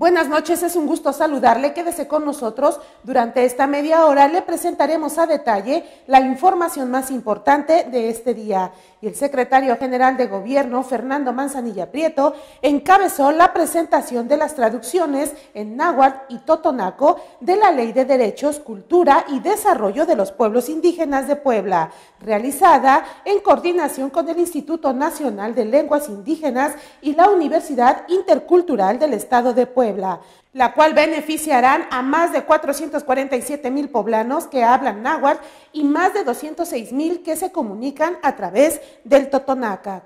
Buenas noches, es un gusto saludarle. Quédese con nosotros. Durante esta media hora le presentaremos a detalle la información más importante de este día. Y el secretario general de Gobierno, Fernando Manzanilla Prieto, encabezó la presentación de las traducciones en náhuatl y totonaco de la Ley de Derechos, Cultura y Desarrollo de los Pueblos Indígenas de Puebla, realizada en coordinación con el Instituto Nacional de Lenguas Indígenas y la Universidad Intercultural del Estado de Puebla la cual beneficiarán a más de 447 mil poblanos que hablan náhuatl y más de 206 mil que se comunican a través del Totonaca.